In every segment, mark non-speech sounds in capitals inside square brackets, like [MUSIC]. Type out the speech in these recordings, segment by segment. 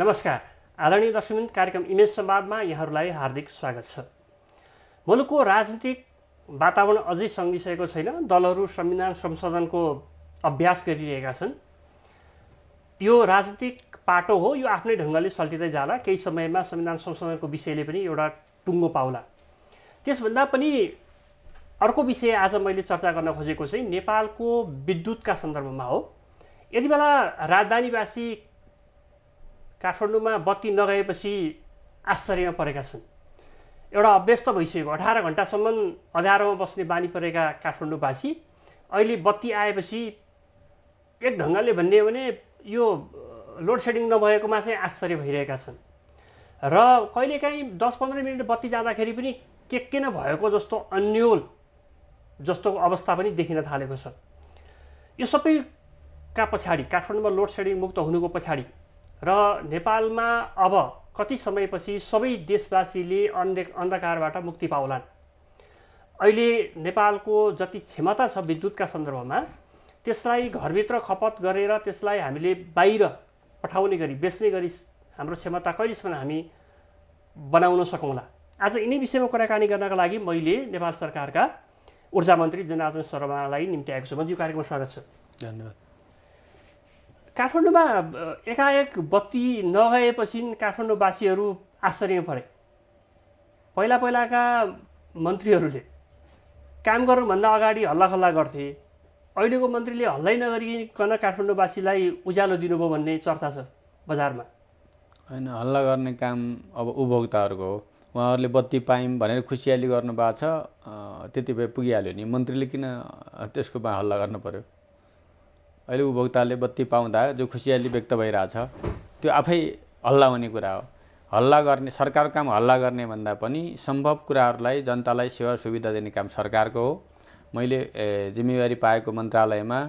नमस्कार आदरणीय दर्शकवृन्द कार्यक्रम इमेज संवादमा यहाँहरूलाई हार्दिक स्वागत छ मुलुकको राजनीतिक वातावरण अझै सङ्घिसकेको छैन दलहरू संविधान संशोधनको अभ्यास गरिरहेका छन् यो राजनीतिक पाटो हो यो आफ्नै ढङ्गले सल्टिँदै जाला केही समयमा संविधान संशोधनको विषयले पनि एउटा टुङ्गो पाउला त्यसभन्दा पनि अर्को विषय आज मैले चर्चा गर्न खोजेको चाहिँ नेपालको विद्युतका सन्दर्भमा हो यति बेला राजधानीवासी काठमाडौँमा बत्ती नगएपछि आश्चर्यमा परेका छन् एउटा अभ्यस्त भइसक्यो अठार घन्टासम्म अँध्यारोमा बस्ने बानी परेका काठमाडौँवासी अहिले बत्ती आएपछि एक ढङ्गले भन्ने हो भने यो लोड सेडिङ नभएकोमा चाहिँ आश्चर्य भइरहेका छन् र कहिलेकाहीँ दस पन्ध्र मिनट बत्ती जाँदाखेरि पनि के के नभएको जस्तो अन्यल जस्तो अवस्था पनि देखिन थालेको छ यो सबैका पछाडि काठमाडौँमा लोड सेडिङ मुक्त हुनुको पछाडि र नेपालमा अब कति समयपछि सबै देशवासीले अन्धे अन्धकारबाट मुक्ति पाउलान् अहिले नेपालको जति क्षमता छ विद्युतका सन्दर्भमा त्यसलाई घरभित्र खपत गरेर त्यसलाई हामीले बाहिर पठाउने गरी बेच्ने गरी हाम्रो क्षमता कहिलेसम्म हामी बनाउन सकौँला आज यिनै विषयमा कुराकानी गर्नका लागि मैले नेपाल सरकारका ऊर्जा मन्त्री जनार्दन शर्मालाई निम्ति आएको छु म यो कार्यक्रममा स्वागत छ धन्यवाद काठमाडौँमा एकाएक बत्ती नगएपछि काठमाडौँवासीहरू आश्चर्य परे पहिला पहिलाका मन्त्रीहरूले काम गर्नुभन्दा अगाडि हल्लाखल्ला गर्थे अहिलेको मन्त्रीले हल्लै नगरिकन काठमाडौँवासीलाई उज्यालो दिनुभयो भन्ने चर्चा छ बजारमा होइन हल्ला गर्ने काम अब उपभोक्ताहरूको हो उहाँहरूले बत्ती पायौँ भनेर खुसियाली गर्नु भएको छ त्यति भए पुगिहाल्यो नि मन्त्रीले किन त्यसकोमा हल्ला गर्नु पऱ्यो अहिले उपभोक्ताले बत्ती पाउँदा जो खुसियाली व्यक्त भइरहेछ त्यो आफै हल्ला हुने कुरा हो हल्ला गर्ने सरकारको काम हल्ला गर्ने भन्दा पनि सम्भव कुराहरूलाई जनतालाई सेवा सुविधा दिने काम सरकारको हो मैले जिम्मेवारी पाएको मन्त्रालयमा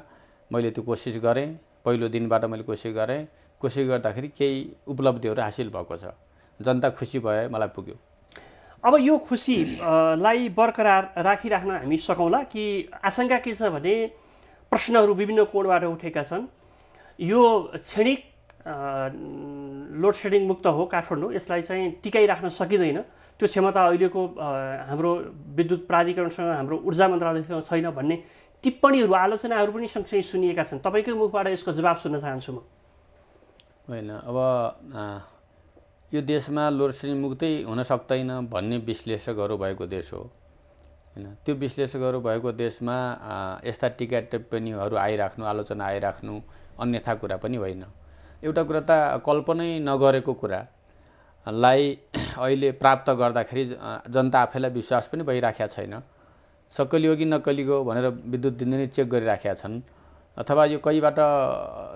मैले त्यो कोसिस गरेँ पहिलो दिनबाट मैले कोसिस गरेँ कोसिस गर्दाखेरि केही उपलब्धिहरू हासिल भएको छ जनता खुसी भए मलाई पुग्यो अब यो खुसीलाई बरकरार राखिराख्न हामी सकौँला कि आशङ्का के छ भने प्रश्नहरू विभिन्न कोणबाट उठेका छन् यो क्षणिक लोड सेडिङ मुक्त हो काठमाडौँ यसलाई चाहिँ टिकाइराख्न सकिँदैन त्यो क्षमता अहिलेको हाम्रो विद्युत प्राधिकरणसँग हाम्रो ऊर्जा मन्त्रालयसँग छैन भन्ने टिप्पणीहरू आलोचनाहरू पनि सँगसँगै सुनिएका छन् तपाईँकै मुखबाट यसको जवाब सुन्न चाहन्छु म होइन अब यो देशमा लोड सेडिङ मुक्तै हुन सक्दैन भन्ने विश्लेषकहरू भएको देश हो होइन त्यो विश्लेषकहरू भएको देशमा यस्ता टिका टिप्पणीहरू आइराख्नु आलोचना आइराख्नु अन्यथा कुरा पनि होइन एउटा कुरा त कल्पनै नगरेको कुरा लाई [CLEARS THROAT] अहिले प्राप्त गर्दाखेरि जनता आफैलाई विश्वास पनि भइराखेका छैन हो कि हो भनेर विद्युत नै चेक गरिराखेका छन् अथवा यो कहीँबाट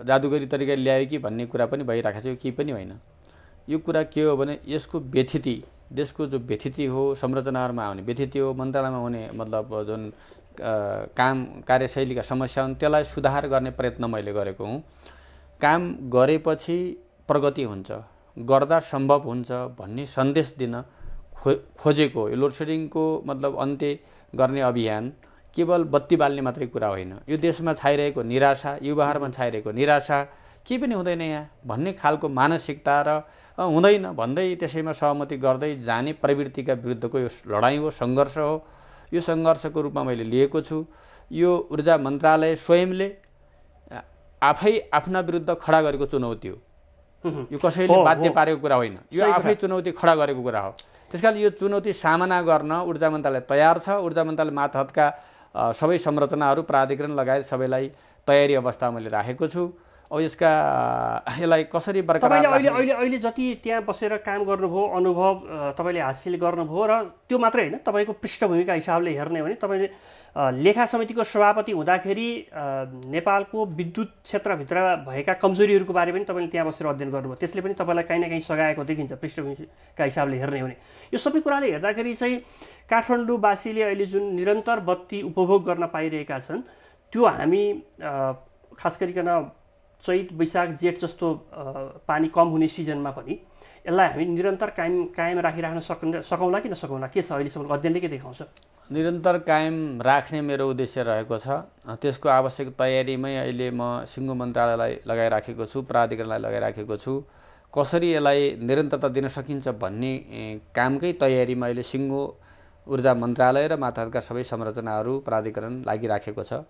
जादुगरी तरिकाले ल्यायो कि भन्ने कुरा पनि भइरहेको छ यो केही पनि होइन यो कुरा के हो भने यसको व्यथिति देशको जो व्यथिति हो संरचनाहरूमा आउने व्यथिति हो मन्त्रालयमा हुने मतलब जुन काम कार्यशैलीका समस्या हुन् त्यसलाई सुधार गर्ने प्रयत्न मैले गरेको हुँ काम गरेपछि प्रगति हुन्छ गर्दा सम्भव हुन्छ भन्ने सन्देश दिन खो खोजेको यो लोडसेडिङको मतलब अन्त्य गर्ने अभियान केवल बत्ती बाल्ने मात्रै कुरा होइन यो देशमा छाइरहेको निराशा युवाहरूमा छाइरहेको निराशा केही पनि हुँदैन यहाँ भन्ने खालको मानसिकता र हुँदैन भन्दै त्यसैमा सहमति गर्दै जाने प्रवृत्तिका विरुद्धको यो लडाइँ हो सङ्घर्ष हो यो सङ्घर्षको रूपमा मैले लिएको छु यो ऊर्जा मन्त्रालय स्वयंले आफै आफ्ना विरुद्ध खडा गरेको चुनौती हो यो कसैले बाध्य पारेको कुरा होइन यो आफै चुनौती खडा गरेको कुरा हो त्यस यो चुनौती सामना गर्न ऊर्जा मन्त्रालय तयार छ ऊर्जा मन्त्रालय मातहतका सबै संरचनाहरू प्राधिकरण लगायत सबैलाई तयारी अवस्थामा मैले राखेको छु अब यसका यसलाई कसरी बरकरार अहिले अहिले अहिले जति त्यहाँ बसेर काम गर्नुभयो अनुभव तपाईँले हासिल गर्नुभयो र त्यो मात्रै होइन तपाईँको पृष्ठभूमिका हिसाबले हेर्ने हो भने तपाईँले लेखा समितिको सभापति हुँदाखेरि नेपालको विद्युत क्षेत्रभित्र भएका कमजोरीहरूको बारे पनि तपाईँले त्यहाँ बसेर अध्ययन गर्नुभयो त्यसले पनि तपाईँलाई काहीँ न काहीँ सघाएको देखिन्छ पृष्ठभूमिका हिसाबले हेर्ने हो भने यो सबै कुराले हेर्दाखेरि चाहिँ काठमाडौँवासीले अहिले जुन निरन्तर बत्ती उपभोग गर्न पाइरहेका छन् त्यो हामी खास गरिकन चैत वैशाख जेठ जस्तो पानी कम हुने सिजनमा पनि यसलाई हामी निरन्तर कायम कायम राखिराख्न सक्ने सकौँला कि नसकौँला के छ अहिलेसम्म अध्ययनले के देखाउँछ निरन्तर कायम राख्ने मेरो उद्देश्य रहेको छ त्यसको आवश्यक तयारीमै अहिले म सिङ्गो मन्त्रालयलाई लगाइराखेको छु प्राधिकरणलाई लगाइराखेको छु कसरी यसलाई निरन्तरता दिन सकिन्छ भन्ने कामकै तयारीमा अहिले सिङ्गो ऊर्जा मन्त्रालय र मातहतका सबै संरचनाहरू प्राधिकरण लागिराखेको छ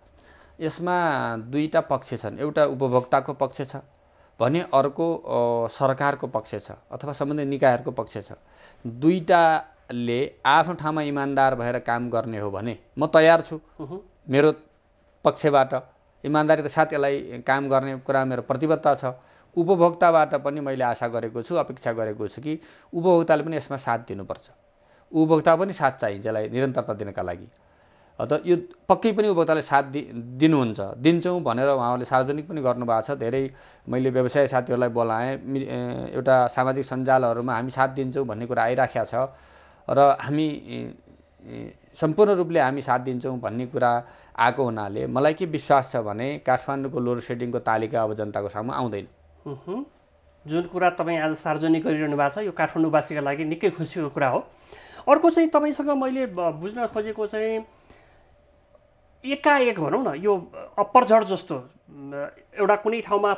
यसमा दुईवटा पक्ष छन् एउटा उपभोक्ताको पक्ष छ भने अर्को सरकारको पक्ष छ अथवा सम्बन्धित निकायहरूको पक्ष छ दुईवटाले आफ्नो ठाउँमा इमान्दार भएर काम गर्ने हो भने म तयार छु मेरो पक्षबाट इमान्दारीको साथ यसलाई काम गर्ने कुरा मेरो प्रतिबद्धता छ उपभोक्ताबाट पनि मैले आशा गरेको छु अपेक्षा गरेको छु कि उपभोक्ताले पनि यसमा साथ दिनुपर्छ उपभोक्ता पनि साथ चाहिन्छ यसलाई निरन्तरता दिनका लागि त यो पक्कै पनि उपभोक्ताले साथ दि दिनुहुन्छ दिन्छौँ भनेर उहाँहरूले सार्वजनिक पनि गर्नुभएको छ धेरै मैले व्यवसाय साथीहरूलाई बोलाएँ एउटा सामाजिक सञ्जालहरूमा हामी साथ दिन्छौँ भन्ने कुरा आइराखेको छ र हामी सम्पूर्ण रूपले हामी साथ दिन्छौँ भन्ने कुरा आएको हुनाले मलाई के विश्वास छ भने काठमाडौँको लोड सेडिङको तालिका अब जनताको सामु आउँदैन जुन कुरा तपाईँ आज सार्वजनिक गरिरहनु भएको छ यो काठमाडौँवासीका लागि निकै खुसीको कुरा हो अर्को चाहिँ तपाईँसँग मैले बुझ्न खोजेको चाहिँ एकाएक भनौँ न यो अप्पर जस्तो एउटा कुनै ठाउँमा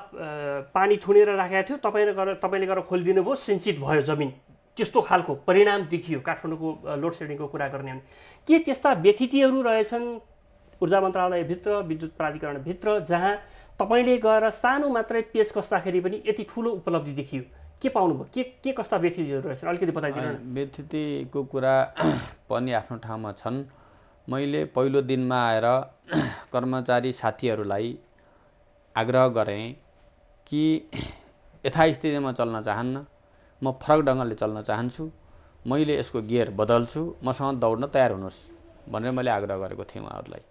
पानी थुनेर राखेको थियो तपाईँले गरेर तपाईँले गरेर खोलिदिनु भयो सिन्चित भयो जमिन त्यस्तो खालको परिणाम देखियो काठमाडौँको लोड सेडिङको कुरा गर्ने हो भने के त्यस्ता व्यथितिहरू रहेछन् ऊर्जा मन्त्रालयभित्र विद्युत प्राधिकरणभित्र जहाँ तपाईँले गएर सानो मात्रै पेज कस्दाखेरि पनि यति ठुलो उपलब्धि देखियो के पाउनुभयो के के कस्ता व्यथितिहरू रहेछन् अलिकति बताइदिनु व्यथितिको कुरा [CLEARS THROAT] पनि आफ्नो ठाउँमा छन् मैले पहिलो दिनमा आएर [CLEARS THROAT] कर्मचारी साथीहरूलाई आग्रह गरेँ कि [CLEARS THROAT] यथास्थितिमा चल्न चाहन्न म फरक ढङ्गले चल्न चाहन्छु मैले यसको गियर बदल्छु मसँग दौड्न तयार हुनुहोस् भनेर मैले आग्रह गरेको थिएँ उहाँहरूलाई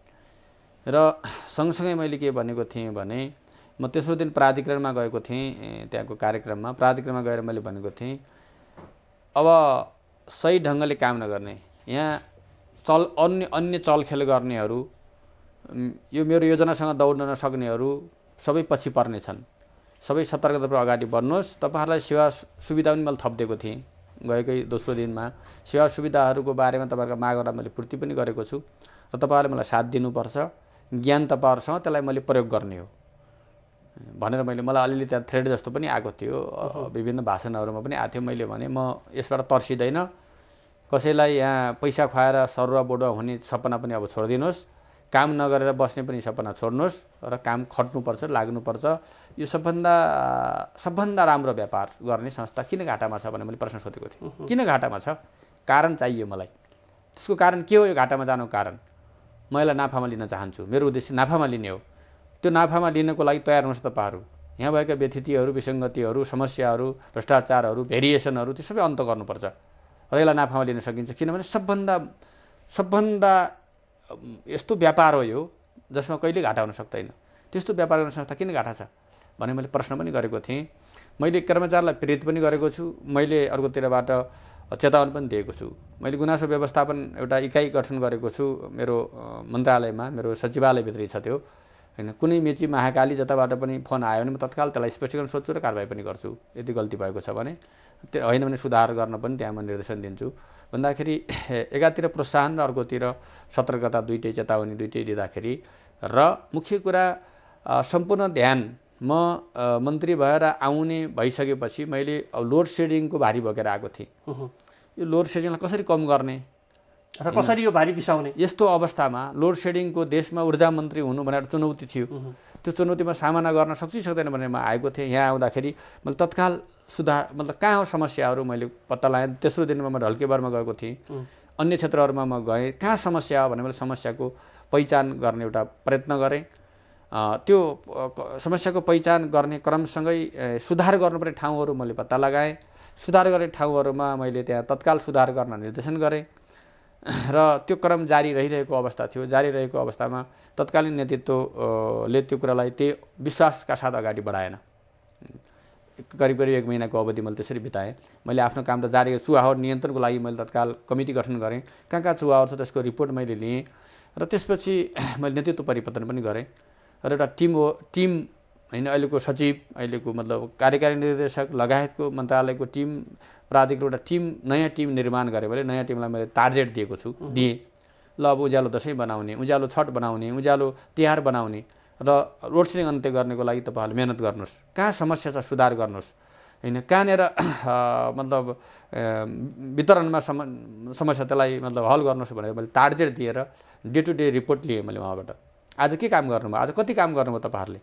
र [CLEARS THROAT] सँगसँगै मैले के भनेको थिएँ भने म तेस्रो दिन प्राधिकरणमा गएको थिएँ त्यहाँको कार्यक्रममा प्राधिकरणमा गएर मैले भनेको थिएँ अब सही ढङ्गले काम नगर्ने यहाँ चल अन्य अन्य चलखेल गर्नेहरू यो मेरो योजनासँग दौड्न नसक्नेहरू सबै पछि पर्नेछन् सबै सतर्कतापूर्वक अगाडि बढ्नुहोस् तपाईँहरूलाई सेवा सुविधा पनि मैले थपिदिएको थिएँ गएकै दोस्रो दिनमा सेवा सुविधाहरूको बारेमा तपाईँहरूको मागहरूलाई मैले पूर्ति पनि गरेको छु र तपाईँहरूले मलाई साथ दिनुपर्छ ज्ञान तपाईँहरूसँग त्यसलाई मैले प्रयोग गर्ने हो भनेर मैले मलाई अलिअलि त्यहाँ थ्रेड जस्तो पनि आएको थियो विभिन्न भाषणहरूमा पनि आएको थियो मैले भने म यसबाट तर्सिँदैन कसैलाई यहाँ पैसा खुवाएर बोडुवा हुने सपना पनि अब छोडिदिनुहोस् काम नगरेर बस्ने पनि सपना छोड्नुहोस् र काम खट्नुपर्छ लाग्नुपर्छ यो सबभन्दा सबभन्दा राम्रो व्यापार गर्ने संस्था किन घाटामा छ भने मैले प्रश्न सोधेको थिएँ किन घाटामा छ कारण चाहियो मलाई त्यसको कारण के हो यो घाटामा जानुको कारण म यसलाई नाफामा लिन चाहन्छु मेरो उद्देश्य नाफामा लिने हो त्यो नाफामा लिनको लागि तयार हुनुहोस् तपाईँहरू यहाँ भएका व्यथितिहरू विसङ्गतिहरू समस्याहरू भ्रष्टाचारहरू भेरिएसनहरू त्यो सबै अन्त गर्नुपर्छ र यसलाई नाफामा लिन सकिन्छ किनभने सबभन्दा सबभन्दा यस्तो व्यापार हो यो जसमा कहिले घाटा हुन सक्दैन त्यस्तो व्यापार गर्ने संस्था किन घाटा छ भने मैले प्रश्न पनि गरेको थिएँ मैले कर्मचारीलाई प्रेरित पनि गरेको छु मैले अर्कोतिरबाट चेतावनी पनि दिएको छु मैले गुनासो व्यवस्थापन एउटा इकाइ गठन गरेको छु मेरो मन्त्रालयमा मेरो सचिवालयभित्रै छ त्यो होइन कुनै मेची महाकाली जताबाट पनि फोन आयो भने म तत्काल त्यसलाई स्पष्टीकरण सोध्छु र कारवाही पनि गर्छु यदि गल्ती भएको छ भने त्यो होइन भने सुधार गर्न पनि त्यहाँ म निर्देशन दिन्छु भन्दाखेरि एकातिर प्रोत्साहन र अर्कोतिर सतर्कता दुइटै चेतावनी दुइटै दिँदाखेरि र मुख्य कुरा सम्पूर्ण ध्यान म मन्त्री भएर आउने भइसकेपछि मैले लोड सेडिङको भारी बोकेर आएको थिएँ यो लोड सेडिङलाई कसरी कम गर्ने र कसरी यो भारी बिसाउने यस्तो अवस्थामा लोड सेडिङको देशमा ऊर्जा मन्त्री हुनु भनेर चुनौती थियो त्यो चुनौतीमा सामना गर्न सक्छु सक्दैन भनेर म आएको थिएँ यहाँ आउँदाखेरि मैले तत्काल सुधार मतलब कहाँ हो समस्याहरू मैले पत्ता लगाएँ तेस्रो दिनमा म ढल्केबारमा गएको थिएँ अन्य क्षेत्रहरूमा म गएँ कहाँ समस्या हो भने मैले समस्याको पहिचान गर्ने एउटा प्रयत्न गरेँ त्यो समस्याको पहिचान गर्ने क्रमसँगै सुधार गर्नुपर्ने ठाउँहरू मैले पत्ता लगाएँ सुधार गर्ने ठाउँहरूमा मैले त्यहाँ तत्काल सुधार गर्न निर्देशन गरेँ र त्यो क्रम जारी रहिरहेको अवस्था थियो जारी रहेको अवस्थामा तत्कालीन नेतृत्वले त्यो कुरालाई त्यही विश्वासका साथ अगाडि बढाएन करिब करिब एक महिनाको अवधि मैले त्यसरी बिताएँ मैले आफ्नो काम त जारी चुहावर नियन्त्रणको लागि मैले तत्काल कमिटी गठन गरेँ कहाँ कहाँ चुहावर छ त्यसको रिपोर्ट मैले लिएँ र त्यसपछि [CLEARS THROAT] मैले नेतृत्व परिवर्तन पनि गरेँ र एउटा टिम हो टिम होइन अहिलेको सचिव अहिलेको मतलब कार्यकारी निर्देशक लगायतको मन्त्रालयको टिम प्राधिकरण एउटा टिम नयाँ टिम निर्माण गरेँ भने नयाँ टिमलाई मैले टार्गेट दिएको छु दिएँ ल अब उज्यालो दसैँ बनाउने उज्यालो छठ बनाउने उज्यालो तिहार बनाउने र रोड सेडिङ अन्त्य गर्नेको लागि तपाईँहरूले मिहिनेत गर्नुहोस् कहाँ समस्या छ सुधार गर्नुहोस् होइन कहाँनिर मतलब वितरणमा सम समस्या त्यसलाई मतलब हल गर्नुहोस् भनेर मैले टार्गेट दिएर डे टु डे रिपोर्ट लिएँ मैले उहाँबाट आज के काम गर्नुभयो आज कति काम गर्नुभयो तपाईँहरूले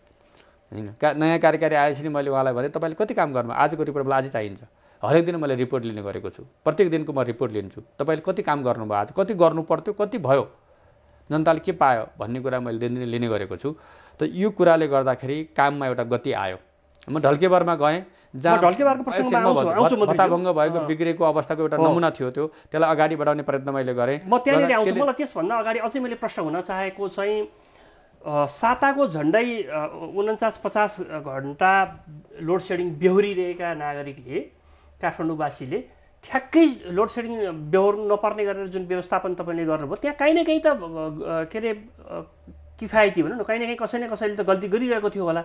होइन का नयाँ कार्यकारी आएपछि मैले उहाँलाई भने तपाईँले कति काम गर्नुभयो आजको रिपोर्ट मलाई आज चाहिन्छ हरेक दिन मैले रिपोर्ट लिने गरेको छु प्रत्येक दिनको म रिपोर्ट लिन्छु तपाईँले कति काम गर्नुभयो आज कति गर्नु पर्थ्यो कति भयो जनताले के पायो भन्ने कुरा मैले दिनदिनै लिने गरेको छु त यो कुराले गर्दाखेरि काममा एउटा गति आयो म ढल्केबारमा गएँ जहाँ हताभङ्ग भएको बिग्रेको अवस्थाको एउटा नमुना थियो त्यो त्यसलाई अगाडि बढाउने प्रयत्न मैले गरेँ म त्यहाँनिर आउँछु मलाई त्यसभन्दा अगाडि अझै मैले प्रश्न हुन चाहेको चाहिँ साताको झन्डै उन्चास पचास घन्टा लोड सेडिङ बेहोरिरहेका नागरिकले काठमाडौँवासीले ठ्याक्कै लोड सेडिङ बेहोर नपर्ने गरेर जुन व्यवस्थापन तपाईँले गर्नुभयो त्यहाँ काहीँ न काहीँ त के अरे किफायती भनौँ न काहीँ न काहीँ कसै न कसैले त गल्ती गरिरहेको थियो होला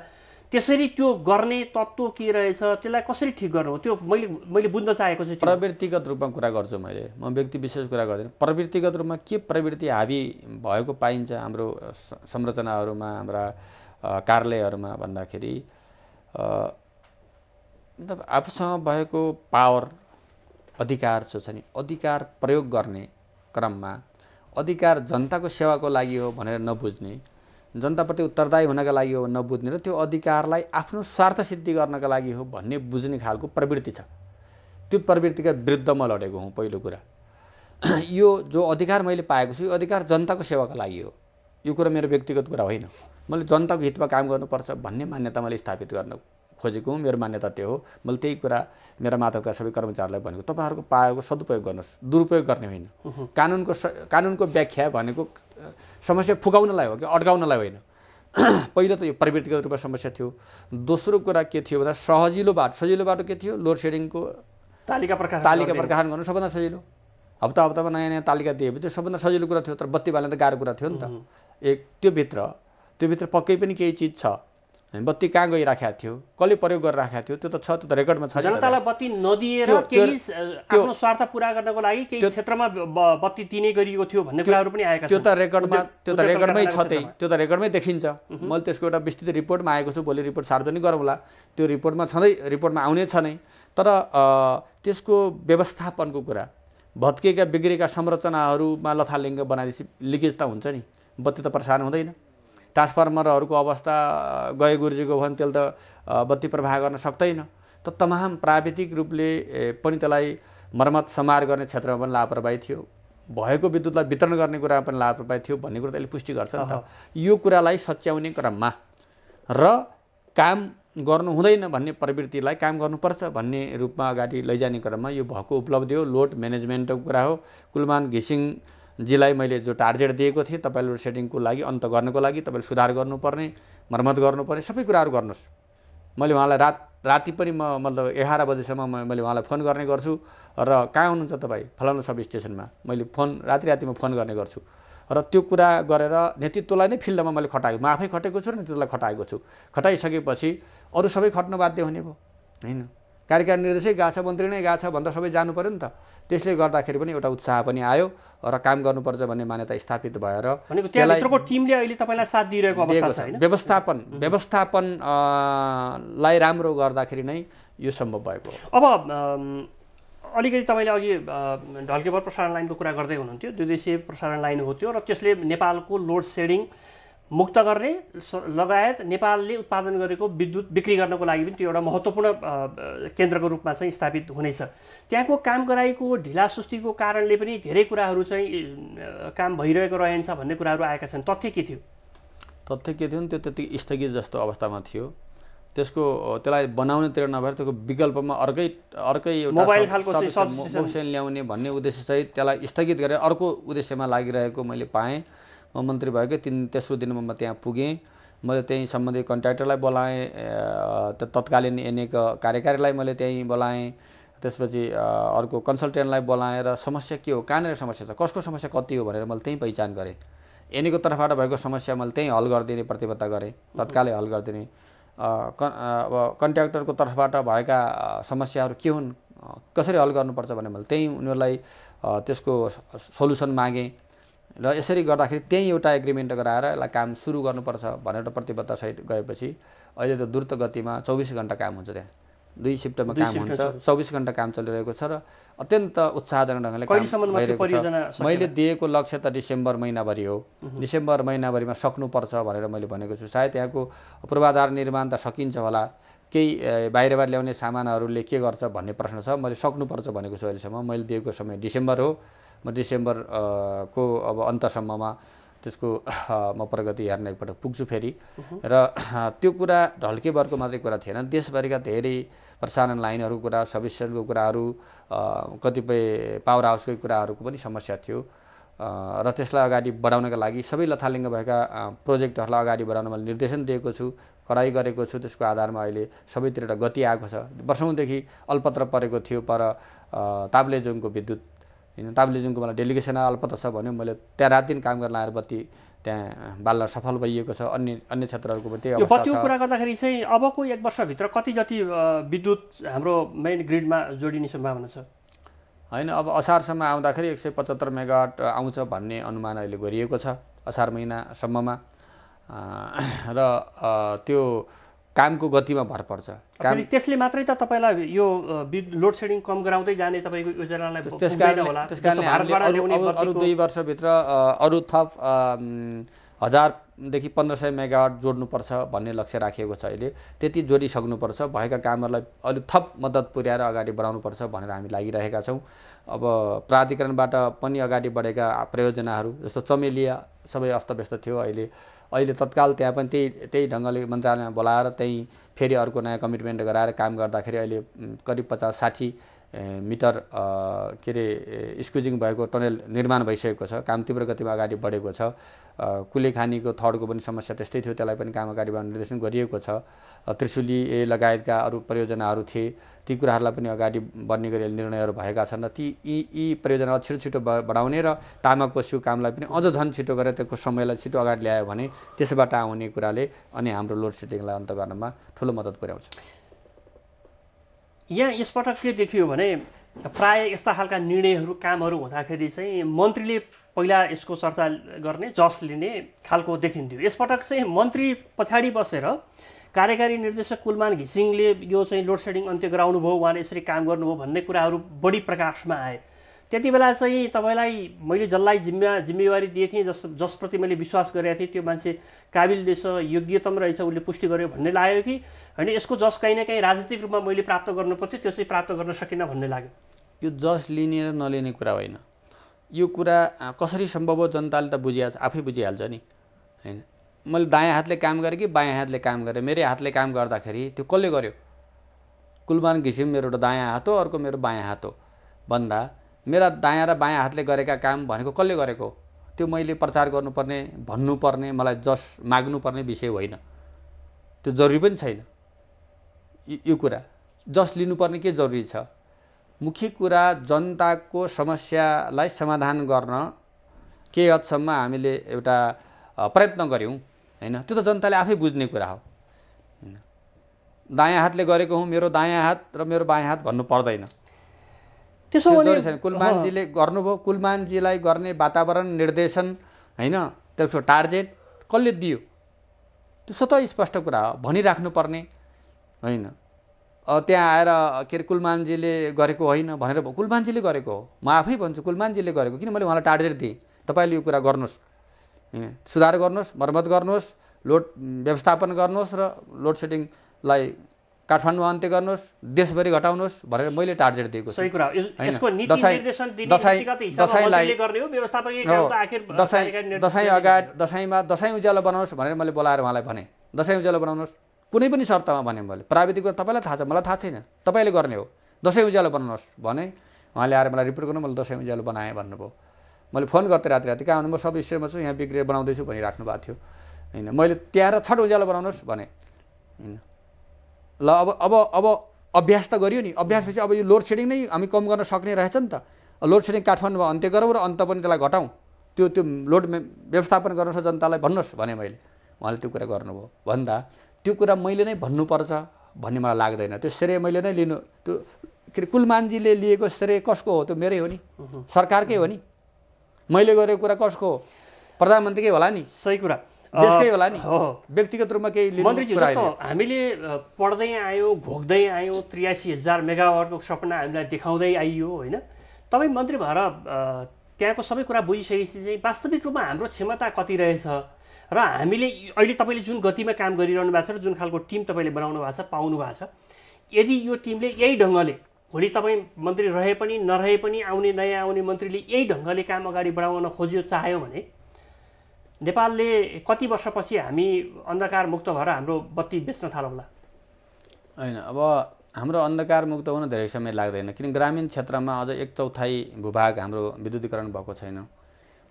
त्यसरी त्यो गर्ने तत्त्व के रहेछ त्यसलाई कसरी ठिक गर्नु त्यो मैले मैले बुझ्न चाहेको छु प्रवृत्तिगत रूपमा कुरा गर्छु मैले म व्यक्ति विशेष कुरा गर्दिनँ प्रवृत्तिगत रूपमा के प्रवृत्ति हाबी भएको पाइन्छ हाम्रो संरचनाहरूमा हाम्रा कार्यालयहरूमा भन्दाखेरि आफूसँग भएको पावर अधिकार जो छ नि अधिकार प्रयोग गर्ने क्रममा अधिकार जनताको सेवाको लागि हो भनेर नबुझ्ने जनताप्रति उत्तरदायी हुनका लागि हो नबुझ्ने र त्यो अधिकारलाई आफ्नो स्वार्थ सिद्धि गर्नका लागि हो भन्ने बुझ्ने खालको प्रवृत्ति छ त्यो प्रवृत्तिका विरुद्ध म लडेको हुँ पहिलो कुरा [CLEARS THROAT] यो जो अधिकार मैले पाएको छु यो अधिकार जनताको सेवाको लागि हो यो कुरा मेरो व्यक्तिगत कुरा होइन मैले जनताको हितमा काम गर्नुपर्छ भन्ने मान्यता मैले स्थापित गर्न खोजेको मेरो मान्यता त्यो हो मैले त्यही कुरा मेरा मातहतका सबै कर्मचारीलाई भनेको तपाईँहरूको पावरको सदुपयोग गर्नुहोस् दुरुपयोग गर्ने होइन कानुनको स कानुनको व्याख्या भनेको समस्या फुकाउनलाई हो कि अड्काउनलाई होइन [CLEARS THROAT] पहिलो त यो प्रवृत्तिगत रूपमा समस्या थियो दोस्रो कुरा के थियो भन्दा सजिलो बाटो सजिलो बाटो के थियो लोड सेडिङको तालिका प्रकाश तालिका प्रकाशन गर्नु सबभन्दा सजिलो हप्ता हप्तामा नयाँ नयाँ तालिका दिएपछि त्यो सबभन्दा सजिलो कुरा थियो तर बत्ती बाल्ने त गाह्रो कुरा थियो नि त एक त्योभित्र त्योभित्र पक्कै पनि केही चिज छ बत्ती कहाँ गइराखेको थियो कसले प्रयोग गरिराखेको थियो त्यो त छ त्यो त रेकर्डमा छ जनतालाई बत्ती नदिएर केही आफ्नो स्वार्थ पुरा गर्नको लागि केही क्षेत्रमा बत्ती दिने गरिएको थियो भन्ने कुराहरू पनि आएका त्यो त रेकर्डमा त्यो त रेकर्डमै छ त्यही त्यो त रेकर्डमै देखिन्छ मैले त्यसको एउटा विस्तृत रिपोर्टमा आएको छु भोलि रिपोर्ट सार्वजनिक गरौँला त्यो रिपोर्टमा छँदै रिपोर्टमा आउने छ नै तर त्यसको व्यवस्थापनको कुरा भत्किएका बिग्रेका संरचनाहरूमा लथालिङ्ग बनाएपछि लिकेज त हुन्छ नि बत्ती त प्रसारण हुँदैन ट्रान्सफर्मरहरूको अवस्था गए गुरुजीको भयो भने त्यसले त बत्ती प्रवाह गर्न सक्दैन त तमाम प्राविधिक रूपले पनि त्यसलाई मर्मत समार गर्ने क्षेत्रमा पनि लापरवाही थियो भएको विद्युतलाई वितरण गर्ने कुरामा पनि लापरवाही थियो भन्ने कुरो त्यसले पुष्टि गर्छ त यो कुरालाई सच्याउने क्रममा र काम गर्नु हुँदैन भन्ने प्रवृत्तिलाई काम गर्नुपर्छ भन्ने रूपमा अगाडि लैजाने क्रममा यो भएको उपलब्धि हो लोड म्यानेजमेन्टको कुरा हो कुलमान घिसिङ जीलाई मैले जो टार्गेट दिएको थिएँ तपाईँ लोड सेडिङको लागि अन्त गर्नको लागि तपाईँले सुधार गर्नुपर्ने मर्मत गर्नुपर्ने सबै कुराहरू गर्नुहोस् मैले उहाँलाई रात राति पनि म मतलब एघार बजीसम्म मैले उहाँलाई फोन गर्ने गर्छु र कहाँ हुनुहुन्छ तपाईँ फलाना सब स्टेसनमा मैले फोन राति राति म फोन गर्ने गर्छु र त्यो कुरा गरेर नेतृत्वलाई नै फिल्डमा मैले खटाएको म आफै खटेको छु र नेतृत्वलाई खटाएको छु खटाइसकेपछि अरू सबै खट्नु बाध्य हुने भयो होइन कार्यकारी निर्देशक गएको छ मन्त्री नै गएको छ भन्दा सबै जानु पऱ्यो नि त त्यसले गर्दाखेरि पनि एउटा उत्साह पनि आयो र काम गर्नुपर्छ भन्ने मान्यता स्थापित भएर टिमले अहिले तपाईँलाई साथ दिइरहेको अवस्था छ व्यवस्थापन व्यवस्थापनलाई राम्रो गर्दाखेरि नै यो सम्भव भएको अब अलिकति तपाईँले अघि ढल्केबर प्रसारण लाइनको कुरा गर्दै हुनुहुन्थ्यो दुई देशीय प्रसारण लाइन हो त्यो र त्यसले नेपालको लोड सेडिङ मुक्त गर्ने लगायत नेपालले उत्पादन गरेको विद्युत बिक्री गर्नको लागि पनि त्यो एउटा महत्त्वपूर्ण केन्द्रको रूपमा चाहिँ स्थापित हुनेछ त्यहाँको काम ढिला सुस्तीको कारणले पनि धेरै कुराहरू चाहिँ काम भइरहेको रहेछ भन्ने कुराहरू आएका छन् तथ्य के थियो तथ्य के थियो त्यो त्यति स्थगित जस्तो अवस्थामा थियो त्यसको त्यसलाई बनाउनेतिर नभएर त्यसको विकल्पमा अर्कै अर्कै मोबाइल खालको ल्याउने भन्ने उद्देश्यसहित त्यसलाई स्थगित गरेर अर्को उद्देश्यमा लागिरहेको मैले पाएँ म मन्त्री भएको तिन तेस्रो दिनमा म त्यहाँ पुगेँ मैले त्यहीँ सम्बन्धित कन्ट्र्याक्टरलाई बोलाएँ तत्कालीन एनएको कार्यकारीलाई मैले त्यहीँ बोलाएँ त्यसपछि अर्को कन्सल्टेन्टलाई बोलाएर समस्या के हो कहाँनिर समस्या छ कसको समस्या कति हो भनेर मैले त्यहीँ पहिचान गरेँ एनएको तर्फबाट भएको समस्या मैले त्यहीँ हल गरिदिने प्रतिबद्ध गरेँ तत्कालै हल गरिदिने अब कन्ट्र्याक्टरको तर्फबाट भएका समस्याहरू के हुन् कसरी हल गर्नुपर्छ भने मैले त्यहीँ उनीहरूलाई त्यसको सोल्युसन मागेँ र यसरी गर्दाखेरि त्यहीँ एउटा एग्रिमेन्ट गराएर यसलाई काम सुरु गर्नुपर्छ भनेर प्रतिबद्धतासहित गएपछि अहिले त द्रुत गतिमा चौबिस घन्टा काम हुन्छ त्यहाँ दुई सिफ्टमा काम हुन्छ चौबिस घन्टा काम चलिरहेको छ र अत्यन्त उत्साहजनक ढङ्गले भइरहेको छ मैले दिएको लक्ष्य त डिसेम्बर महिनाभरि हो डिसेम्बर महिनाभरिमा सक्नुपर्छ भनेर मैले भनेको छु सायद यहाँको पूर्वाधार निर्माण त सकिन्छ होला केही बाहिरबाट ल्याउने सामानहरूले के गर्छ भन्ने प्रश्न छ मैले सक्नुपर्छ भनेको छु अहिलेसम्म मैले दिएको समय डिसेम्बर हो म डिसेम्बर को अब अन्तसम्ममा त्यसको म प्रगति हेर्न एकपल्ट पुग्छु फेरि र त्यो कुरा ढल्केभरको मात्रै कुरा थिएन देशभरिका धेरै प्रसारण लाइनहरूको कुरा सबिसनको कुराहरू कतिपय पावर हाउसकै कुराहरूको पनि समस्या थियो र त्यसलाई अगाडि बढाउनका लागि सबै लथालिङ्ग भएका प्रोजेक्टहरूलाई अगाडि बढाउन मैले निर्देशन दिएको छु कडाइ गरेको छु त्यसको आधारमा अहिले सबैतिर गति आएको छ वर्षौँदेखि अल्पत्र परेको थियो पर ताप्लेजुङको विद्युत होइन ताप्लेजुङको मलाई डेलिगेसन अल्पत छ भन्यो मैले त्यहाँ रात दिन काम गर्न आएर बत्ती त्यहाँ बाल्न सफल भइएको छ अन्य अन्य क्षेत्रहरूको पनि त्यही बत्तीको कुरा गर्दाखेरि चाहिँ अबको एक वर्षभित्र कति जति विद्युत हाम्रो मेन ग्रिडमा जोडिने सम्भावना छ होइन अब असारसम्म आउँदाखेरि एक सय पचहत्तर मेगावाट आउँछ भन्ने अनुमान अहिले गरिएको छ असार महिनासम्ममा र त्यो कामको गतिमा भर पर्छ काम त्यसले मात्रै त तपाईँलाई यो लोड सेडिङ कम गराउँदै जाने तपाईँको योजनालाई त्यस कारण त्यस कारणले अरू दुई वर्षभित्र अरू थप हजारदेखि पन्ध्र सय मेगावाट जोड्नुपर्छ भन्ने लक्ष्य राखिएको छ अहिले त्यति जोडिसक्नुपर्छ भएका कामहरूलाई अलिक थप मद्दत पुर्याएर अगाडि बढाउनुपर्छ भनेर हामी लागिरहेका छौँ अब प्राधिकरणबाट पनि अगाडि बढेका प्रयोजनाहरू जस्तो चमेलिया सबै अस्तव्यस्त थियो अहिले अहिले तत्काल त्यहाँ पनि त्यही त्यही ढङ्गले मन्त्रालयमा बोलाएर त्यहीँ फेरि अर्को नयाँ कमिटमेन्ट गराएर काम गर्दाखेरि अहिले करिब पचास साठी मिटर के अरे स्क्युजिङ भएको टनेल निर्माण भइसकेको छ काम तीव्र गतिमा अगाडि बढेको छ कुलेखानीको थडको पनि समस्या त्यस्तै थियो त्यसलाई पनि काम अगाडि बढाउने निर्देशन गरिएको छ त्रिशुली ए लगायतका अरू परियोजनाहरू थिए ती कुराहरूलाई पनि अगाडि बढ्ने गरी निर्णयहरू भएका छन् र ती यी यी परियोजनालाई छिटो छिटो बढाउने र तामाक पशु कामलाई पनि अझ झन् छिटो गरेर त्यसको समयलाई छिटो अगाडि ल्यायो भने त्यसबाट आउने कुराले अनि हाम्रो लोड सेडिङलाई अन्त गर्नमा ठुलो मद्दत पुर्याउँछ यहाँ यसपटक के देखियो भने प्राय यस्ता खालका निर्णयहरू कामहरू हुँदाखेरि चाहिँ मन्त्रीले पहिला यसको चर्चा गर्ने जस लिने खालको देखिन्थ्यो यसपटक चाहिँ मन्त्री पछाडि बसेर कार्यकारी निर्देशक कुलमान घिसिङले यो चाहिँ लोड सेडिङ अन्त्य गराउनुभयो उहाँले यसरी काम गर्नुभयो भन्ने कुराहरू बढी प्रकाशमा आए त्यति बेला चाहिँ तपाईँलाई मैले जसलाई जिम्मे जिम्मेवारी दिएको थिएँ जस जसप्रति मैले विश्वास गरेको थिएँ त्यो मान्छे काबिल रहेछ योग्यतम रहेछ उसले पुष्टि गर्यो भन्ने लाग्यो कि होइन यसको जस कहीँ न काहीँ राजनीतिक रूपमा मैले प्राप्त गर्नु पर्थ्यो त्यो चाहिँ प्राप्त गर्न सकिनँ भन्ने लाग्यो यो जस लिने र नलिने कुरा होइन यो कुरा कसरी सम्भव हो जनताले त बुझिहाल्छ आफै बुझिहाल्छ नि होइन मैले दायाँ हातले काम गरेँ कि बायाँ हातले काम गरेँ मेरै हातले काम गर्दाखेरि त्यो कसले गर्यो कुलमान घिसिम मेरो एउटा दायाँ हात हो अर्को मेरो बायाँ हात हो भन्दा मेरा दायाँ र बायाँ हातले गरेका काम भनेको कसले गरेको त्यो मैले प्रचार गर्नुपर्ने भन्नुपर्ने मलाई जस माग्नुपर्ने विषय होइन त्यो जरुरी पनि छैन यो कुरा जस लिनुपर्ने के जरुरी छ मुख्य कुरा जनताको समस्यालाई समाधान गर्न केही हदसम्म हामीले एउटा प्रयत्न गऱ्यौँ होइन त्यो त जनताले आफै बुझ्ने कुरा हो दायाँ हातले गरेको हुँ मेरो दायाँ हात र मेरो बायाँ हात भन्नु पर्दैन त्यसो भने कुलमानजीले गर्नुभयो कुलमानजीलाई गर्ने वातावरण निर्देशन होइन त्यसको टार्गेट कसले दियो त्यो स्वत स्पष्ट कुरा हो भनिराख्नुपर्ने होइन त्यहाँ आएर के अरे कुलमानजीले गरेको होइन भनेर कुलमानजीले गरेको हो म आफै भन्छु कुलमानजीले गरेको किन मैले उहाँलाई टार्गेट दिएँ तपाईँले यो कुरा गर्नुहोस् सुधार गर्नुहोस् मर्मत गर्नुहोस् लोड व्यवस्थापन गर्नुहोस् र लोड सेडिङलाई काठमाडौँ अन्त्य गर्नुहोस् देशभरि घटाउनुहोस् भनेर मैले टार्गेट दिएको छु दसैँ अगाडि दसैँमा दसैँ उज्यालो बनाउनुहोस् भनेर मैले बोलाएर उहाँलाई भने दसैँ उज्यालो बनाउनुहोस् कुनै पनि शर्तमा भने मैले प्राविधिक तपाईँलाई थाहा छ मलाई थाहा छैन तपाईँले गर्ने हो दसैँ उज्यालो बनाउनुहोस् भने उहाँले आएर मलाई रिपोर्ट गर्नु मैले दसैँ उज्यालो बनाएँ भन्नुभयो मैले फोन गर्थेँ राति राति कहाँ म सब स्टेटमा छु यहाँ बिग्रेर बनाउँदैछु भनिराख्नु भएको थियो होइन मैले त्यहाँ र छठ उज्यालो बनाउनुहोस् भने होइन ल अब अब अब अभ्यास त गरियो नि अभ्यासपछि अब यो लोड सेडिङ नै हामी कम गर्न सक्ने रहेछ नि त लोड सेडिङ काठमाडौँमा अन्त्य गरौँ र अन्त पनि त्यसलाई घटाउँ त्यो त्यो लोड व्यवस्थापन गर्नुहोस् जनतालाई भन्नुहोस् भने मैले उहाँले त्यो कुरा गर्नुभयो भन्दा त्यो कुरा मैले नै भन्नुपर्छ भन्ने मलाई लाग्दैन त्यो श्रेय मैले नै लिनु त्यो के अरे कुलमानजीले लिएको श्रेय कसको हो त्यो मेरै हो नि सरकारकै हो नि मैले गरेको कुरा कसको हो प्रधानमन्त्रीकै होला नि सही कुरा देशकै होला नि व्यक्तिगत रूपमा केही मन्त्रीजी जस्तो हामीले पढ्दै आयौँ घोक्दै आयौँ त्रियासी हजार मेगावाटको सपना हामीलाई देखाउँदै आइयो होइन तपाईँ मन्त्री भएर त्यहाँको सबै कुरा बुझिसकेपछि चाहिँ वास्तविक रूपमा हाम्रो क्षमता कति रहेछ र हामीले अहिले तपाईँले जुन गतिमा काम गरिरहनु भएको छ र जुन खालको टिम तपाईँले बनाउनु भएको छ पाउनु भएको छ यदि यो टिमले यही ढङ्गले भोलि तपाईँ मन्त्री रहे पनि नरहे पनि आउने नयाँ आउने मन्त्रीले यही ढङ्गले काम अगाडि बढाउन खोज्यो चाह्यो भने नेपालले कति वर्षपछि हामी अन्धकार मुक्त भएर हाम्रो बत्ती बेच्न थालौँला होइन अब हाम्रो अन्धकार मुक्त हुन धेरै समय लाग्दैन किन ग्रामीण क्षेत्रमा अझ एक चौथाइ भूभाग हाम्रो विद्युतीकरण भएको छैन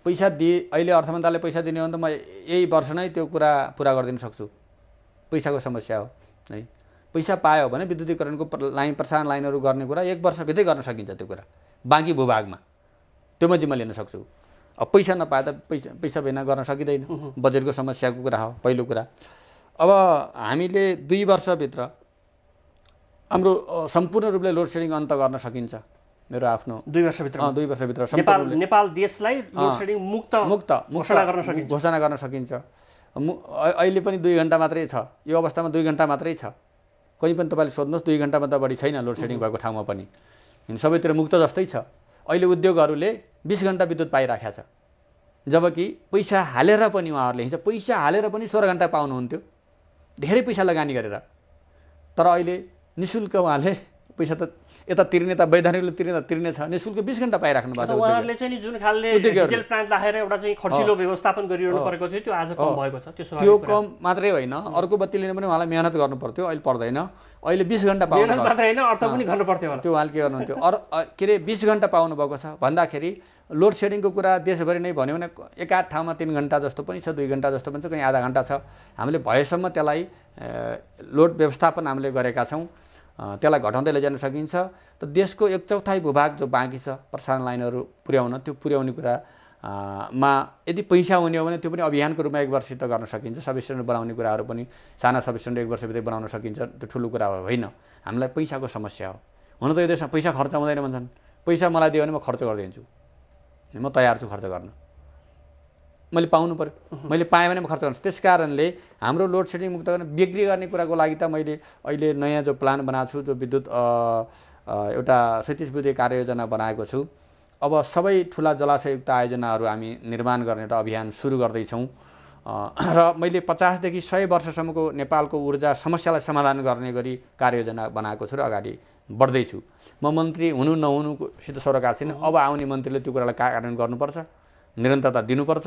पैसा दिए अहिले अर्थ मन्त्रालय पैसा दिने हो भने त म यही वर्ष नै त्यो कुरा पुरा गरिदिन सक्छु पैसाको समस्या हो है पैसा पायो भने विद्युतीकरणको लाइन प्रसारण लाइनहरू गर्ने कुरा एक वर्षभित्रै गर्न सकिन्छ त्यो कुरा बाँकी भूभागमा त्यो म जिम्मा लिन सक्छु अब पैसा नपाए त पैसा पैसा बिना गर्न सकिँदैन बजेटको समस्याको कुरा हो पहिलो कुरा अब हामीले दुई वर्षभित्र हाम्रो सम्पूर्ण रूपले लोड सेडिङ अन्त गर्न सकिन्छ मेरो आफ्नो दुई वर्षभित्र दुई वर्षभित्र नेपाल देशलाई मुक्त मुक्त घोषणा गर्न सकिन्छ घोषणा गर्न सकिन्छ अहिले पनि दुई घन्टा मात्रै छ यो अवस्थामा दुई घन्टा मात्रै छ कहीँ पनि तपाईँले सोध्नुहोस् दुई घन्टाभन्दा बढी छैन लोड सेडिङ भएको ठाउँमा पनि सबैतिर मुक्त जस्तै छ अहिले उद्योगहरूले बिस घन्टा विद्युत पाइराखेको छ जबकि पैसा हालेर पनि उहाँहरूले हिँड्छ पैसा हालेर पनि सोह्र घन्टा पाउनुहुन्थ्यो धेरै पैसा लगानी गरेर तर अहिले नि शुल्क उहाँले पैसा त यता तिर्ने त वैधानिकले तिर्ने त तिर्ने छ नि शुल्क बिस घन्टा पाइराख्नु भएको छ उहाँहरूले चाहिँ जुन खालले डिजेल प्लान्ट राखेर एउटा चाहिँ खर्चिलो व्यवस्थापन गरिरहनु परेको थियो त्यो आज कम भएको छ त्यो कम मात्रै होइन अर्को बत्ती लिने पनि उहाँलाई मेहनत गर्नु पर्थ्यो अहिले पर्दैन अहिले बिस घन्टा पाउनु अर्थ पनि गर्नु पर्थ्यो त्यो उहाँले के गर्नुहुन्थ्यो अर के अरे बिस घन्टा पाउनुभएको छ भन्दाखेरि लोड सेडिङको कुरा देशभरि नै भन्यो भने एकाध ठाउँमा तिन घन्टा जस्तो पनि छ दुई घन्टा जस्तो पनि छ कहीँ आधा घन्टा छ हामीले भएसम्म त्यसलाई लोड व्यवस्थापन हामीले गरेका छौँ त्यसलाई घटाउँदै लैजान सकिन्छ त देशको एक चौथाइ भूभाग जो बाँकी छ प्रसारण लाइनहरू पुर्याउन त्यो पुर्याउने कुरा मा यदि पैसा हुने हो भने त्यो पनि अभियानको रूपमा एक वर्षसित गर्न सकिन्छ सब बनाउने कुराहरू पनि साना सब एक वर्षभित्र बनाउन सकिन्छ त्यो ठुलो कुरा होइन हामीलाई पैसाको समस्या हो हुन त यो देशमा पैसा खर्च हुँदैन भन्छन् पैसा मलाई दियो भने म खर्च गरिदिन्छु म तयार छु खर्च गर्न मैले पाउनु पऱ्यो मैले पाएँ भने म खर्च गर्छु त्यस कारणले हाम्रो लोड सेडिङ मुक्त गर्न बिक्री गर्ने कुराको लागि त मैले अहिले नयाँ जो प्लान बनाएको छु जो विद्युत एउटा सैतिस बुद्धि कार्ययोजना बनाएको छु अब सबै ठुला जलाशयुक्त आयोजनाहरू हामी निर्माण गर्ने एउटा अभियान सुरु गर्दैछौँ र मैले पचासदेखि सय वर्षसम्मको नेपालको ऊर्जा समस्यालाई समाधान गर्ने गरी कार्ययोजना बनाएको छु र अगाडि बढ्दैछु म मन्त्री हुनु नहुनुसित सरकार छैन अब आउने मन्त्रीले त्यो कुरालाई कार्यान्वयन गर्नुपर्छ निरन्तरता दिनुपर्छ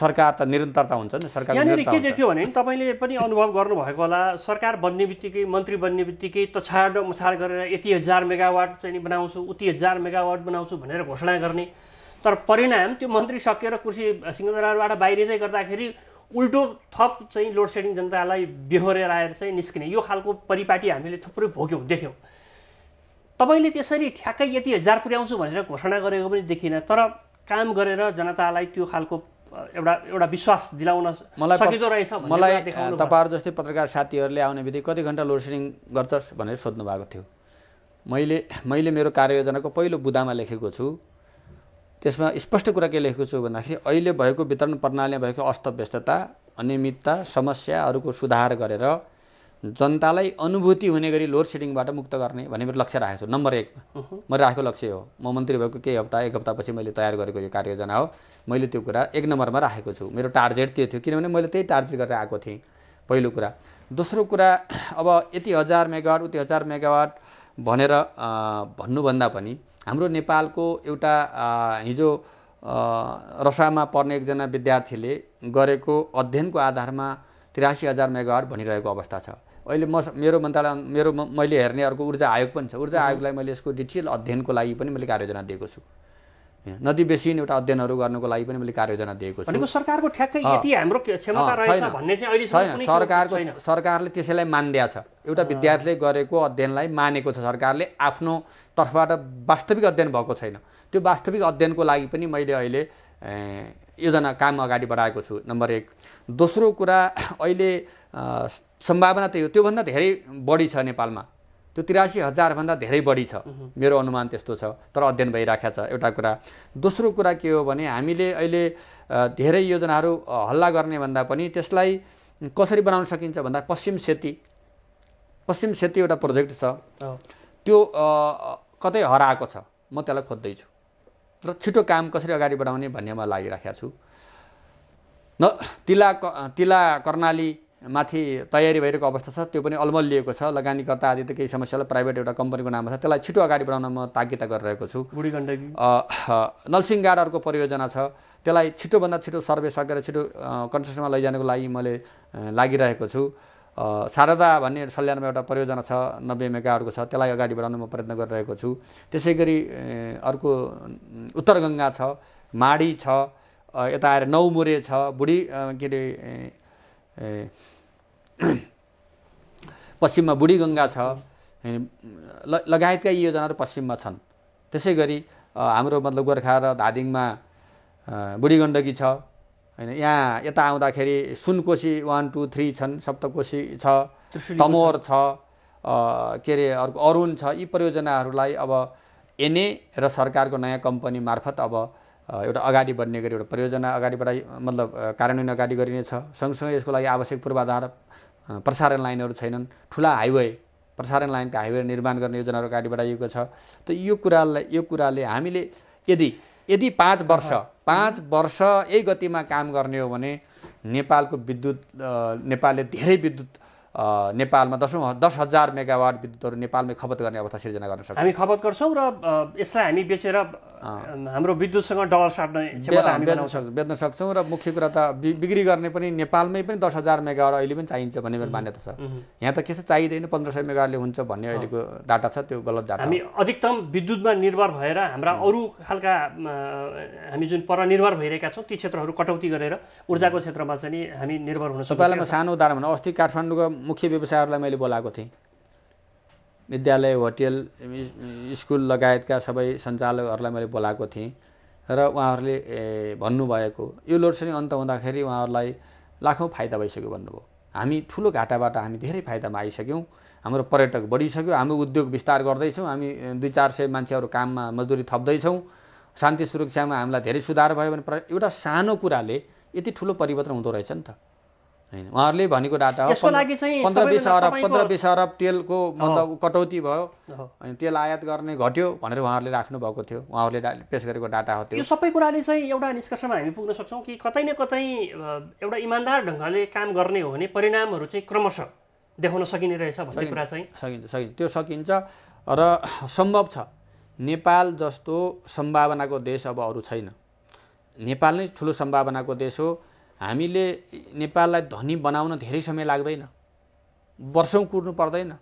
सरकार त निरन्तरता हुन्छ नि सरकार यहाँनिर के देख्यो भने तपाईँले पनि अनुभव गर्नुभएको होला सरकार बन्ने बित्तिकै मन्त्री बन्ने बित्तिकै तछाड मछाड गरेर यति हजार मेगावाट चाहिँ बनाउँछु उति हजार मेगावाट बनाउँछु भनेर घोषणा गर्ने तर परिणाम त्यो मन्त्री सकेर कृषि सिंहदरबारबाट बाहिरिँदै गर्दाखेरि उल्टो थप चाहिँ लोड सेडिङ जनतालाई बेहोरेर आएर चाहिँ निस्किने यो खालको परिपाटी हामीले थुप्रै भोग्यौँ देख्यौँ तपाईँले त्यसरी ठ्याक्कै यति हजार पुर्याउँछु भनेर घोषणा गरेको पनि देखिनँ तर काम गरेर जनतालाई त्यो खालको एउटा एउटा विश्वास दिलाउन मलाई सकिँदो रहेछ मलाई तपाईँहरू जस्तै पत्रकार साथीहरूले आउने बित्तिकै कति घन्टा लोड सेडिङ गर्छस् भनेर सोध्नु भएको थियो मैले मैले मेरो कार्ययोजनाको पहिलो बुदामा लेखेको छु त्यसमा स्पष्ट कुरा के लेखेको छु भन्दाखेरि अहिले भएको वितरण प्रणालीमा भएको अस्तव्यस्तता अनियमितता समस्याहरूको सुधार गरेर जनतालाई अनुभूति हुने गरी लोड सेडिङबाट मुक्त गर्ने भन्ने मेरो लक्ष्य राखेको छु नम्बर एकमा मैले राखेको लक्ष्य हो म मन्त्री भएको केही हप्ता एक हप्तापछि मैले तयार गरेको यो कार्ययोजना हो मैले त्यो कुरा एक नम्बरमा राखेको छु मेरो टार्गेट त्यो थियो किनभने मैले त्यही टार्गेट गरेर आएको थिएँ पहिलो कुरा दोस्रो कुरा अब यति हजार मेगावाट उति हजार मेगावाट भनेर भन्नुभन्दा पनि हाम्रो नेपालको एउटा हिजो रसामा पर्ने एकजना विद्यार्थीले गरेको अध्ययनको आधारमा त्रियासी हजार मेगावाट भनिरहेको अवस्था छ अहिले म मेरो मन्त्रालय मेरो मैले हेर्ने अर्को ऊर्जा आयोग पनि छ ऊर्जा आयोगलाई मैले यसको डिटेल अध्ययनको लागि पनि मैले कार्ययोजना दिएको छु नदी बेसिन एउटा अध्ययनहरू गर्नुको लागि पनि मैले कार्ययोजना दिएको छु सरकारको ठ्याक्कै यति हाम्रो क्षमता छैन सरकारको सरकारले त्यसैलाई मान्दिया छ एउटा विद्यार्थीले गरेको अध्ययनलाई मानेको छ सरकारले आफ्नो तर्फबाट वास्तविक अध्ययन भएको छैन त्यो वास्तविक अध्ययनको लागि पनि मैले अहिले योजना काम अगाडि बढाएको छु नम्बर एक दोस्रो कुरा अहिले सम्भावना त्यही हो त्योभन्दा धेरै बढी छ नेपालमा त्यो तिरासी हजारभन्दा धेरै बढी छ मेरो अनुमान त्यस्तो छ तर अध्ययन भइराखेको छ एउटा कुरा दोस्रो कुरा के हो भने हामीले अहिले धेरै योजनाहरू हल्ला गर्ने भन्दा पनि त्यसलाई कसरी बनाउन सकिन्छ भन्दा पश्चिम सेती पश्चिम सेती एउटा प्रोजेक्ट छ त्यो कतै हराएको छ म त्यसलाई खोज्दैछु र छिटो काम कसरी अगाडि बढाउने भन्नेमा लागिराखेको छु न तिला क तिला कर्णालीमाथि तयारी भइरहेको अवस्था छ त्यो पनि अल्मलिएको छ लगानीकर्ता आदि त केही समस्यालाई प्राइभेट एउटा कम्पनीको नाममा छ त्यसलाई छिटो अगाडि बढाउन म ताकिता गरिरहेको छु बुढी गण्डकी नलसिंहगाडहरूको परियोजना छ त्यसलाई छिटोभन्दा छिटो सर्वे सकेर छिटो कन्स्ट्रक्सनमा लैजानको लागि मैले लागिरहेको छु शारदा भन्ने सल्यानमा एउटा परियोजना छ नब्बे मेगाहरूको छ त्यसलाई अगाडि बढाउन म प्रयत्न गरिरहेको छु त्यसै गरी अर्को उत्तर गङ्गा छ माडी छ यता आएर नौमुरे छ बुढी के अरे [CLEARS THROAT] पश्चिममा बुढी गङ्गा छ लगायतका यी योजनाहरू पश्चिममा छन् त्यसै गरी हाम्रो मतलब गोर्खा र धादिङमा बुढी गण्डकी छ होइन यहाँ यता आउँदाखेरि सुनकोशी वान टू थ्री छन् सप्तकोशी छ तमोर छ के अरे अर्को अरुण छ यी परियोजनाहरूलाई अब एनए र सरकारको नयाँ कम्पनी मार्फत अब एउटा अगाडि बढ्ने गरी एउटा परियोजना अगाडि बढाइ मतलब कार्यान्वयन अगाडि गरिनेछ सँगसँगै यसको लागि आवश्यक पूर्वाधार प्रसारण लाइनहरू छैनन् ठुला हाइवे प्रसारण लाइनका हाइवे निर्माण गर्ने योजनाहरू अगाडि बढाइएको छ त यो कुरालाई यो कुराले हामीले यदि यदि पाँच वर्ष पाँच वर्ष यही गतिमा काम गर्ने हो भने नेपालको विद्युत नेपालले धेरै विद्युत नेपालमा दसौँ दस हजार मेगावाट विद्युतहरू नेपालमै खपत गर्ने अवस्था सिर्जना गर्न सक्छौँ हामी खपत गर्छौँ र यसलाई हामी बेचेर हाम्रो विद्युतसँग डलर साट्ने बेच्न सक्छौँ र मुख्य कुरा त बिक्री गर्ने पनि नेपालमै पनि दस हजार मेगावाट अहिले पनि चाहिन्छ भन्ने मेरो मान्यता छ यहाँ त के छ चाहिँदैन पन्ध्र सय मेगावाटले हुन्छ भन्ने अहिलेको डाटा छ त्यो गलत डाटा हामी अधिकतम विद्युतमा निर्भर भएर हाम्रा अरू खालका हामी जुन पर निर्भर भइरहेका छौँ ती क्षेत्रहरू कटौती गरेर ऊर्जाको क्षेत्रमा चाहिँ हामी निर्भर हुन सक्छौँ तपाईँलाई सानो उदाहरण भनौँ अस्ति काठमाडौँको मुख्य व्यवसायहरूलाई मैले बोलाएको थिएँ विद्यालय होटेल स्कुल लगायतका सबै सञ्चालकहरूलाई मैले बोलाएको थिएँ र उहाँहरूले भन्नुभएको यो लोडसेडिङ अन्त हुँदाखेरि उहाँहरूलाई लाखौँ फाइदा भइसक्यो भन्नुभयो हामी ठुलो घाटाबाट हामी धेरै फाइदामा आइसक्यौँ हाम्रो पर्यटक बढिसक्यो हाम्रो उद्योग विस्तार गर्दैछौँ हामी दुई चार सय मान्छेहरू काममा मजदुरी थप्दैछौँ शान्ति सुरक्षामा हामीलाई धेरै सुधार भयो भने एउटा सानो कुराले यति ठुलो परिवर्तन हुँदो रहेछ नि त होइन उहाँहरूले भनेको डाटा हो पन्ध्र बिस अरब पन्ध्र बिस अरब तेलको मतलब कटौती भयो अनि तेल आयात गर्ने घट्यो भनेर उहाँहरूले राख्नु भएको थियो उहाँहरूले पेस गरेको डाटा हो त्यो सबै कुराले चाहिँ एउटा निष्कर्षमा हामी पुग्न सक्छौँ कि कतै न कतै एउटा इमान्दार ढङ्गले काम गर्ने हो भने परिणामहरू चाहिँ क्रमशः देखाउन सकिने रहेछ भन्ने कुरा चाहिँ सकिन्छ सकिन्छ त्यो सकिन्छ र सम्भव छ नेपाल जस्तो सम्भावनाको देश अब अरू छैन नेपाल नै ठुलो सम्भावनाको देश हो हामीले नेपाललाई धनी बनाउन धेरै समय लाग्दैन वर्षौँ कुर्नु पर्दैन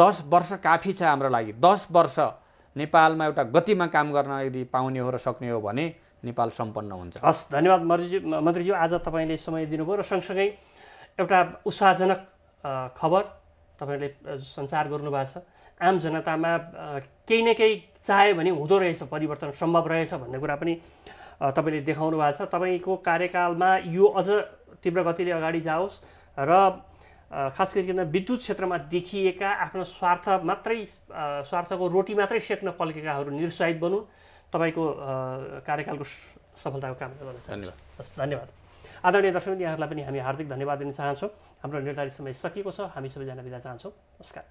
दस वर्ष काफी छ हाम्रो लागि दस वर्ष नेपालमा एउटा गतिमा काम गर्न यदि पाउने हो र सक्ने हो भने नेपाल सम्पन्न हुन्छ हस् धन्यवाद मन्त्रीजी मन्त्रीज्यू आज तपाईँले समय दिनुभयो र सँगसँगै एउटा उत्साहजनक खबर तपाईँले सञ्चार गर्नुभएको छ आम जनतामा केही न केही चाह्यो भने हुँदो रहेछ परिवर्तन सम्भव रहेछ भन्ने कुरा पनि तपाईँले देखाउनु भएको छ तपाईँको कार्यकालमा यो अझ तीव्र गतिले अगाडि जाओस् र खास गरिकन विद्युत क्षेत्रमा देखिएका आफ्नो स्वार्थ मात्रै स्वार्थको रोटी मात्रै सेक्न पल्केकाहरू निरुत्साहित बनु तपाईँको कार्यकालको सफलताको कामना गर्न धन्यवाद धन्यवाद आदरणीय दर्शक यहाँहरूलाई पनि हामी हार्दिक धन्यवाद दिन चाहन्छौँ हाम्रो निर्धारित समय सकिएको छ हामी सबैजना बिदा चाहन्छौँ नमस्कार